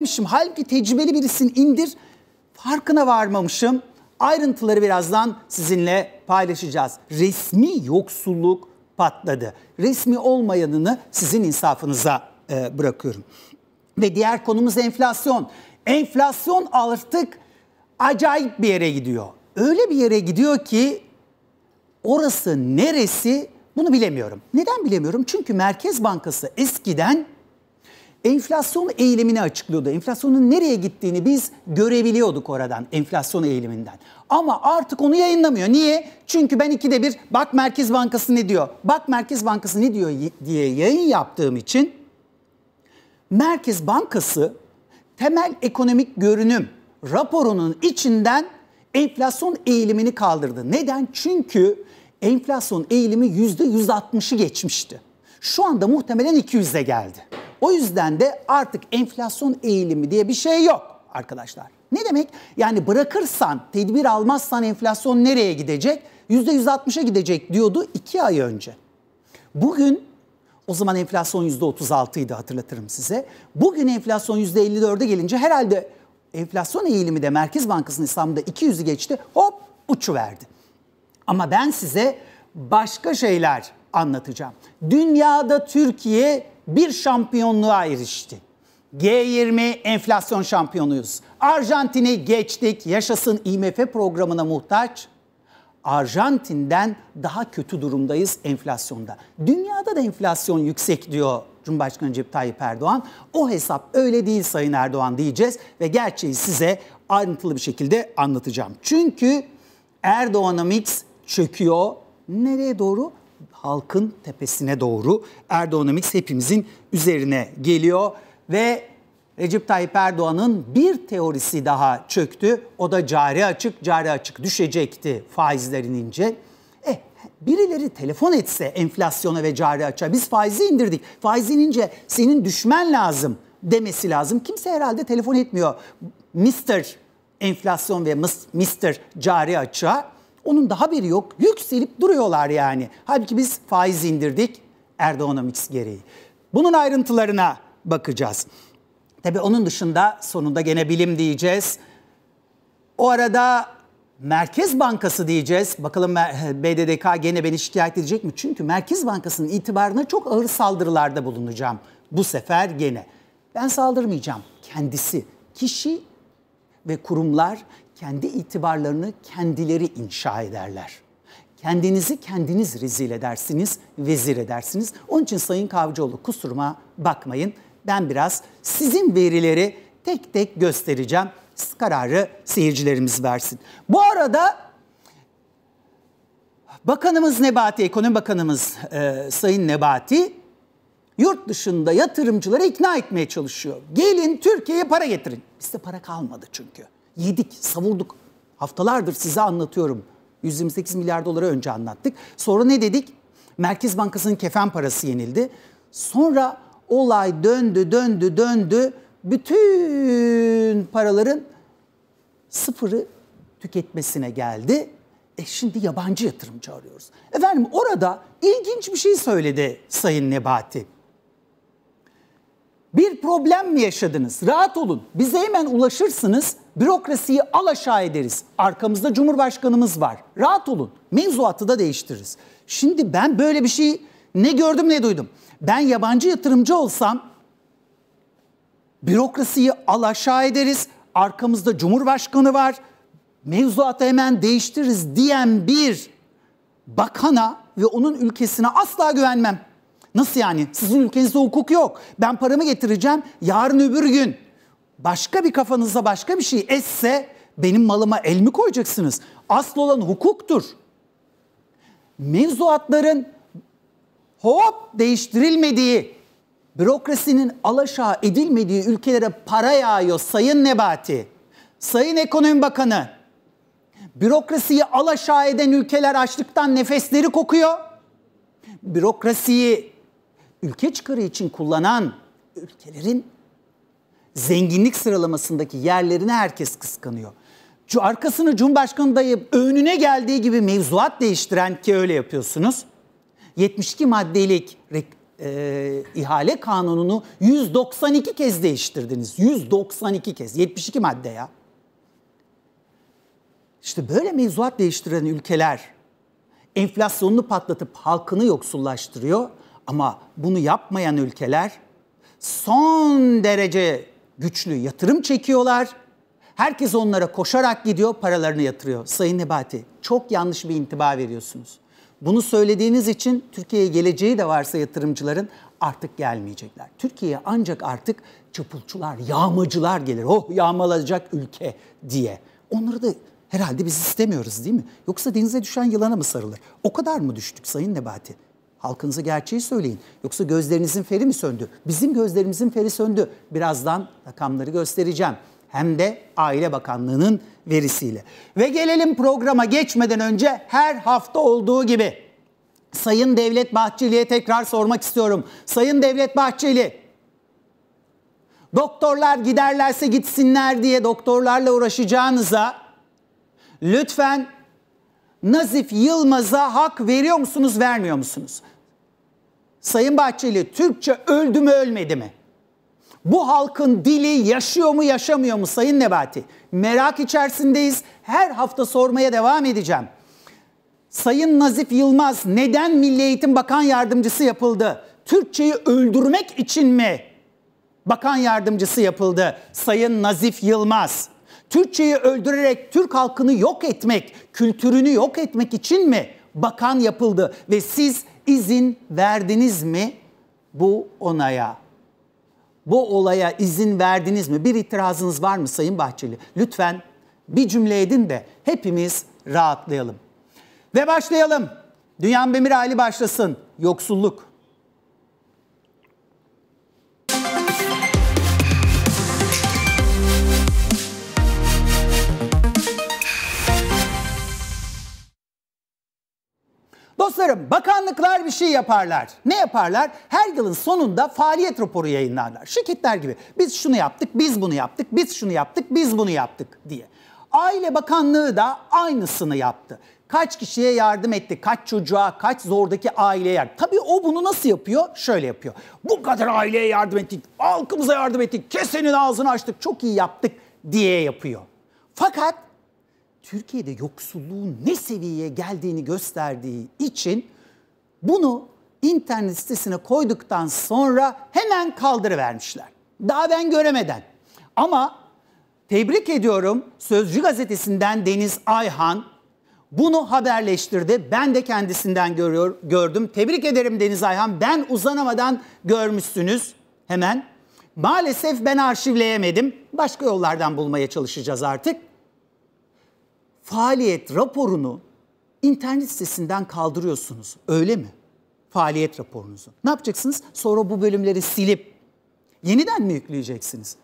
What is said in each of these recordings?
etmişim. Halbuki tecrübeli birisini indir. Farkına varmamışım. Ayrıntıları birazdan sizinle paylaşacağız. Resmi yoksulluk patladı. Resmi olmayanını sizin insafınıza e, bırakıyorum. Ve diğer konumuz enflasyon. Enflasyon artık acayip bir yere gidiyor. Öyle bir yere gidiyor ki orası neresi bunu bilemiyorum. Neden bilemiyorum? Çünkü Merkez Bankası eskiden enflasyon eğilimini açıklıyordu. Enflasyonun nereye gittiğini biz görebiliyorduk oradan enflasyon eğiliminden. Ama artık onu yayınlamıyor. Niye? Çünkü ben ikide bir bak Merkez Bankası ne diyor, bak Merkez Bankası ne diyor diye yayın yaptığım için Merkez Bankası temel ekonomik görünüm raporunun içinden enflasyon eğilimini kaldırdı. Neden? Çünkü enflasyon eğilimi %160'ı geçmişti. Şu anda muhtemelen 200'e geldi. O yüzden de artık enflasyon eğilimi diye bir şey yok arkadaşlar. Ne demek? Yani bırakırsan, tedbir almazsan enflasyon nereye gidecek? %160'a gidecek diyordu 2 ay önce. Bugün o zaman enflasyon %36 idi hatırlatırım size. Bugün enflasyon %54'e gelince herhalde enflasyon eğilimi de Merkez Bankası'nın İslam'da 200'ü geçti. Hop uçu verdi. Ama ben size başka şeyler anlatacağım. Dünyada Türkiye bir şampiyonluğa erişti. G20 enflasyon şampiyonuyuz. Arjantin'i geçtik. Yaşasın IMF programına muhtaç. Arjantin'den daha kötü durumdayız enflasyonda. Dünyada da enflasyon yüksek diyor Cumhurbaşkanı Recep Tayyip Erdoğan. O hesap öyle değil Sayın Erdoğan diyeceğiz ve gerçeği size ayrıntılı bir şekilde anlatacağım. Çünkü Erdoğanomics çöküyor. Nereye doğru? halkın tepesine doğru Erdoğan'ımız hepimizin üzerine geliyor ve Recep Tayyip Erdoğan'ın bir teorisi daha çöktü. O da cari açık, cari açık düşecekti faizlerin ince. Eh, birileri telefon etse enflasyona ve cari açığa biz faizi indirdik. Faiz inince senin düşmen lazım demesi lazım. Kimse herhalde telefon etmiyor. Mr. Enflasyon ve Mr. Cari açığa onun da haberi yok. Yükselip duruyorlar yani. Halbuki biz faiz indirdik Erdoğanomics gereği. Bunun ayrıntılarına bakacağız. Tabii onun dışında sonunda gene bilim diyeceğiz. O arada Merkez Bankası diyeceğiz. Bakalım BDDK gene beni şikayet edecek mi? Çünkü Merkez Bankası'nın itibarına çok ağır saldırılarda bulunacağım. Bu sefer gene. Ben saldırmayacağım. Kendisi, kişi ve kurumlar kendi itibarlarını kendileri inşa ederler. Kendinizi kendiniz rezil edersiniz, vezir edersiniz. Onun için Sayın Kavcıoğlu kusuruma bakmayın. Ben biraz sizin verileri tek tek göstereceğim. Kararı seyircilerimiz versin. Bu arada Bakanımız Nebati, Ekonomi Bakanımız e, Sayın Nebati yurt dışında yatırımcıları ikna etmeye çalışıyor. Gelin Türkiye'ye para getirin. Bizde para kalmadı çünkü yedik, savurduk. Haftalardır size anlatıyorum. 128 milyar dolara önce anlattık. Sonra ne dedik? Merkez Bankası'nın kefen parası yenildi. Sonra olay döndü, döndü, döndü. Bütün paraların sıfırı tüketmesine geldi. E şimdi yabancı yatırımcı arıyoruz. Efendim orada ilginç bir şey söyledi Sayın Nebati. Bir problem mi yaşadınız? Rahat olun. Bize hemen ulaşırsınız. Bürokrasiyi al aşağı ederiz. Arkamızda Cumhurbaşkanımız var. Rahat olun. Mevzuatı da değiştiririz. Şimdi ben böyle bir şey ne gördüm ne duydum. Ben yabancı yatırımcı olsam bürokrasiyi al aşağı ederiz. Arkamızda Cumhurbaşkanı var. Mevzuatı hemen değiştiririz diyen bir bakana ve onun ülkesine asla güvenmem. Nasıl yani? Sizin ülkenizde hukuk yok. Ben paramı getireceğim yarın öbür gün. Başka bir kafanıza başka bir şey esse benim malıma el mi koyacaksınız? Asıl olan hukuktur. Mevzuatların hop değiştirilmediği, bürokrasinin alaşağı edilmediği ülkelere para yağıyor Sayın Nebati. Sayın Ekonomi Bakanı, bürokrasiyi alaşağı eden ülkeler açlıktan nefesleri kokuyor. Bürokrasiyi ülke çıkarı için kullanan ülkelerin zenginlik sıralamasındaki yerlerini herkes kıskanıyor. Şu arkasını Cumhurbaşkanı dayıp önüne geldiği gibi mevzuat değiştiren ki öyle yapıyorsunuz. 72 maddelik e, ihale kanununu 192 kez değiştirdiniz. 192 kez. 72 madde ya. İşte böyle mevzuat değiştiren ülkeler enflasyonunu patlatıp halkını yoksullaştırıyor. Ama bunu yapmayan ülkeler son derece güçlü yatırım çekiyorlar. Herkes onlara koşarak gidiyor, paralarını yatırıyor. Sayın Nebati, çok yanlış bir intiba veriyorsunuz. Bunu söylediğiniz için Türkiye'ye geleceği de varsa yatırımcıların artık gelmeyecekler. Türkiye'ye ancak artık çapulcular, yağmacılar gelir. Oh yağmalayacak ülke diye. Onları da herhalde biz istemiyoruz değil mi? Yoksa denize düşen yılana mı sarılır? O kadar mı düştük Sayın Nebati? Halkınızı gerçeği söyleyin. Yoksa gözlerinizin feri mi söndü? Bizim gözlerimizin feri söndü. Birazdan rakamları göstereceğim. Hem de Aile Bakanlığı'nın verisiyle. Ve gelelim programa geçmeden önce her hafta olduğu gibi Sayın Devlet Bahçeli'ye tekrar sormak istiyorum. Sayın Devlet Bahçeli, doktorlar giderlerse gitsinler diye doktorlarla uğraşacağınıza lütfen Nazif Yılmaz'a hak veriyor musunuz, vermiyor musunuz? Sayın Bahçeli Türkçe öldü mü ölmedi mi? Bu halkın dili yaşıyor mu yaşamıyor mu Sayın Nebati? Merak içerisindeyiz. Her hafta sormaya devam edeceğim. Sayın Nazif Yılmaz neden Milli Eğitim Bakan Yardımcısı yapıldı? Türkçeyi öldürmek için mi? Bakan Yardımcısı yapıldı Sayın Nazif Yılmaz. Türkçeyi öldürerek Türk halkını yok etmek, kültürünü yok etmek için mi bakan yapıldı ve siz izin verdiniz mi bu onaya? Bu olaya izin verdiniz mi? Bir itirazınız var mı Sayın Bahçeli? Lütfen bir cümle edin de hepimiz rahatlayalım. Ve başlayalım. Dünyan Bemir hali başlasın. Yoksulluk. Dostlarım bakanlıklar bir şey yaparlar. Ne yaparlar? Her yılın sonunda faaliyet raporu yayınlarlar. Şirketler gibi biz şunu yaptık, biz bunu yaptık, biz şunu yaptık, biz bunu yaptık diye. Aile Bakanlığı da aynısını yaptı. Kaç kişiye yardım etti, kaç çocuğa, kaç zordaki aileye yardım. Tabii o bunu nasıl yapıyor? Şöyle yapıyor. Bu kadar aileye yardım ettik, halkımıza yardım ettik, kesenin ağzını açtık, çok iyi yaptık diye yapıyor. Fakat Türkiye'de yoksulluğun ne seviyeye geldiğini gösterdiği için bunu internet sitesine koyduktan sonra hemen kaldırıvermişler. Daha ben göremeden. Ama tebrik ediyorum Sözcü gazetesinden Deniz Ayhan bunu haberleştirdi. Ben de kendisinden görüyor, gördüm. Tebrik ederim Deniz Ayhan. Ben uzanamadan görmüşsünüz hemen. Maalesef ben arşivleyemedim. Başka yollardan bulmaya çalışacağız artık faaliyet raporunu internet sitesinden kaldırıyorsunuz. Öyle mi? Faaliyet raporunuzu. Ne yapacaksınız? Sonra bu bölümleri silip yeniden mi yükleyeceksiniz?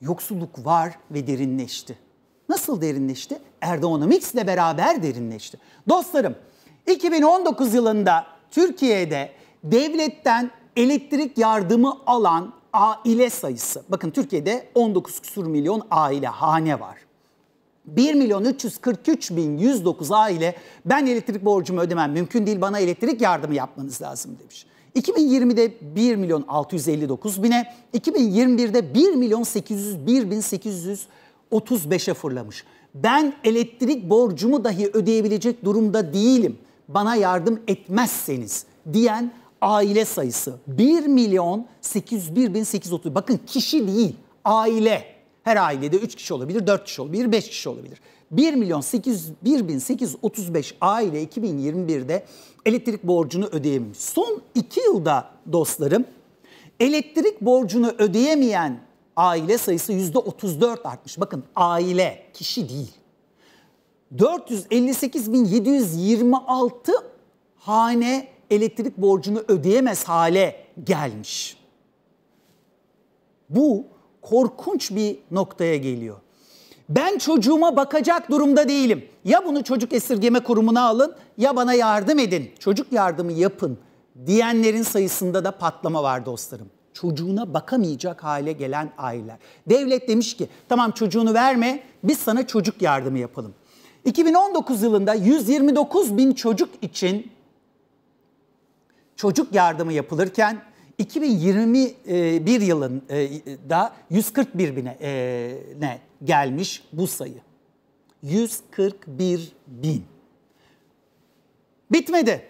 Yoksulluk var ve derinleşti. Nasıl derinleşti? Erdoğanomics ile beraber derinleşti. Dostlarım 2019 yılında Türkiye'de devletten elektrik yardımı alan aile sayısı. Bakın Türkiye'de 19 küsur milyon aile, hane var. 1 milyon 343 bin 109 aile ben elektrik borcumu ödemem mümkün değil bana elektrik yardımı yapmanız lazım demiş. 2020'de 1 milyon 659 bine, 2021'de 1 milyon 801 bin 835'e fırlamış. Ben elektrik borcumu dahi ödeyebilecek durumda değilim. Bana yardım etmezseniz diyen aile sayısı 1 milyon 801 bin 830. Bakın kişi değil aile. Her ailede 3 kişi olabilir, 4 kişi olabilir, 5 kişi olabilir. 1 milyon 801 bin 835 aile 2021'de elektrik borcunu ödeyememiş. Son 2 yılda dostlarım elektrik borcunu ödeyemeyen aile sayısı %34 artmış. Bakın aile, kişi değil. 458.726 hane elektrik borcunu ödeyemez hale gelmiş. Bu korkunç bir noktaya geliyor. Ben çocuğuma bakacak durumda değilim. Ya bunu çocuk esirgeme kurumuna alın ya bana yardım edin. Çocuk yardımı yapın diyenlerin sayısında da patlama var dostlarım. Çocuğuna bakamayacak hale gelen aileler. Devlet demiş ki tamam çocuğunu verme biz sana çocuk yardımı yapalım. 2019 yılında 129 bin çocuk için çocuk yardımı yapılırken 2021 yılın e, da 141 bine e, gelmiş bu sayı. 141 bin. Bitmedi.